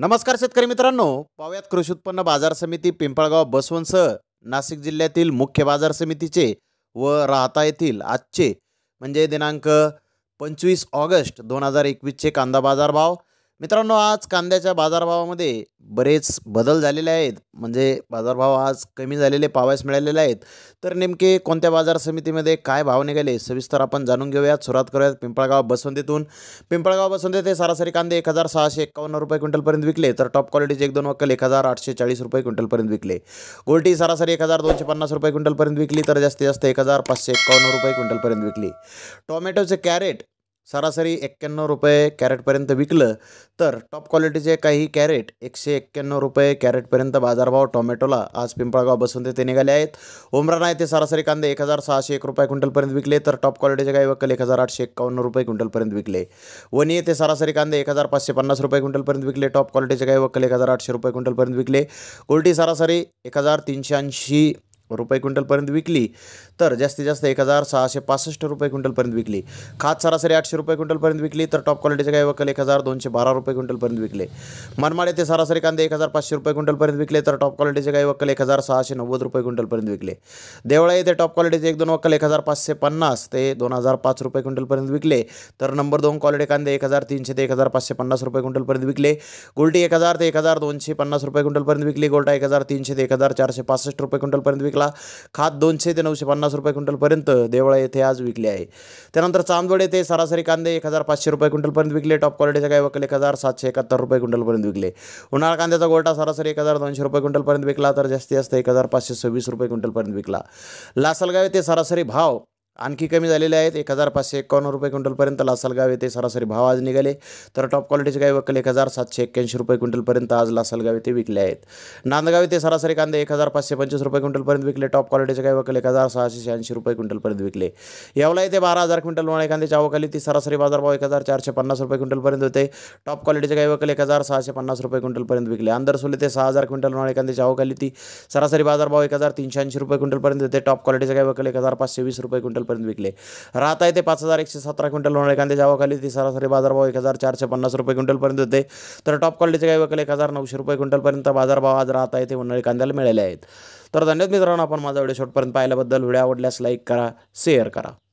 नमस्कार शेतकरी मित्रांनो पाहूयात कृषी उत्पन्न बाजार समिती पिंपळगाव बसवंतसह नाशिक जिल्ह्यातील मुख्य बाजार समितीचे व राहता येथील आजचे म्हणजे दिनांक पंचवीस ऑगस्ट दोन हजार एकवीसचे कांदा बाजार भाव मित्रांनो आज कांद्याच्या बाजारभावामध्ये बरेच बदल झालेले आहेत म्हणजे बाजारभाव आज कमी झालेले पावायस मिळालेले आहेत तर नेमके कोणत्या बाजार समितीमध्ये काय भाव निघाले सविस्तर आपण जाणून घेऊयात सुरुवात करूयात पिंपळगाव बसवंतीतून पिंपळगाव बसवंती ते सरासरी कांदे एक हजार सहाशे एकावन्न रुपये क्विंटलपर्यंत विकले तर टॉप क्वालिटीचे एक दोन वक्कल एक हजार आठशे चाळीस रुपये क्विंटलपर्यंत विकले गोल्टी सरासरी एक हजार दोनशे पन्नास रुपये क्विंटलपर्यंत विकली तर जास्तीत जास्त एक हजार पाचशे एकावन्न रुपये क्विंटलपर्यंत विकली टोमॅटोचे कॅरेट सरासरी एक्क्याण्णव रुपये कॅरेटपर्यंत विकलं तर टॉप क्वालिटीचे काही कॅरेट एकशे एक्क्याण्णव रुपये कॅरेटपर्यंत बाजारभाव टोमॅटोला आज पिंपळगाव बसून ते निघाले आहेत ओमराणा येथे सरासरी कांदे एक हजार सहाशे एक रुपये क्विंटलपर्यंत विकले तर टॉप क्वालिटीचे काही वक्कल एक हजार आठशे एक्कावन्न रुपये क्विंटलपर्यंत विकले वणी येथे सरासरी कांदे एक हजार पाचशे पन्नास रुपये क्विंटलपर्यंत विकले टॉप क्वालिटीचे काही वक्कल एक हजार आठशे रुपये क्विंटलपर्यंत विकले कोल्टी सरासरी एक हजार तीनशे ऐंशी रुपये क्विंटलपर्यंत विकली तर जास्तीत जास्त एक हजार सहाशे पासष्ट रुपये क्विंटलपर्यंत विकली खात सरासरी आठशे रुपये क्विंटलपर्यंत विकली तर टॉप क्वालिटीचे काही वकल एक हजार दोनशे बारा रुपये क्विंटलपर्यंत विकले मनमाड येथे सरासरी कांदे एक हजार पाचशे रुपये क्विंटलपर्यंत विकले तर टॉप क्वालिटीचे काही वकल एक हजार सहाशे नव्वद रुपये क्विंटलपर्यंत विकले देवळा येथे टॉप क्वालिटीचे एक दोन वक्कल एक हजार पाचशे पन्नास ते दोन हजार पाच रुपये क्विंटलपर्यंत विकले तर नंबर दोन क्वालिटी कांदे एक हजार तीनशे ते एक हजार पाचशे पन्नास रुपये क्विंटलपर्यंत विकले गोल्टी एक हजार ते एक हजार दोनशे पन्नास रुपये क्विंटलपर्यंत विकली गोल्टा एक हजार तीनशे ते एक हजार चारशे पासष्ट रुपये क्विंटलपर्यंत विकला खात दोनशे ते नऊशे पन्नास पन्नास रुपये क्विंटलपर्यंत देवळा येथे आज विकले आहे त्यानंतर चांदवड येथे सरासरी कांदे एक हजार पाचशे रुपये क्विंटलपर्यंत विकले टॉप क्वालिटीचे काही वकल एक हजार सातशे एकाहत्तर रुपये क्विंटलपर्यंत विकले उन्हाळा कांद्याचा गोटा सरासरी एक हजार दोनशे रुपये क्विंटलपर्यंत विकला तर जास्ती जास्त एक हजार पाचशे सव्वीस रुपये क्विंटलपर्यंत विकला लासलगाव येथे सरासरी भाव आणखी कमी झालेले आहेत एक हजार पाचशे एकावन्न रुपये क्विंटलपर्यंत लासलगाव येथे सरासरी भाव आज निघाले तर टॉप क्वालिटीचे काही वक्कल एक हजार सातशे एक्क्याऐंशी रुपये क्विंटलपर्यंत आज लासलगाव येथे विकले आहेत नांदगाव येथे सरासरी कांदे एक हजार पाचशे पंचवीस रुपये क्विंटलपर्यंत विकले टॉप क्वालिटीचे काही वक्कल एक हजार सहाशे शहाऐंशी रुपये क्विंटलपर्यंत विकले यावला येथे बारा हजार क्विंटल वाळे कांद्याच्या आवकाली ती सरासरी बाजारभाव एक हजार चारशे पन्नास रुपये क्विंटलपर्यंत होते टॉप क्वालिटीचे काही वक्कल एक हजार सहाशे पन्नास रुपये क्विंटलपर्यंत विकले अंदरसोल येथे सहा हजार क्विंटल वाळे कांद्याच्या चावखाली ती सरासरी बाजारभाव एक हजार तीनशे ऐंशी रुपये क्विंटलपर्यंत होते टॉप क्वालिटीचे काही वक्कल एक हजार पाचशे वीस रुपये क्विंटल क्विंटलपर्यंत विकले राहता ते पाच हजार एकशे सतरा क्विंटल होणारे कांदे जावाखाली ती सरासरी बाजारभाव एक हजार चारशे पन्नास रुपये क्विंटलपर्यंत होते तर टॉप क्वालिटीचे काही वकील एक हजार नऊशे रुपये क्विंटलपर्यंत बाजारभाव आज आहे ते उन्हाळी कांद्याला मिळाले आहेत तर धन्यवाद मित्रांनो आपण माझा व्हिडिओ शॉटपर्यंत पाहिल्याबद्दल व्हिडिओ आवडल्यास लाईक करा शेअर करा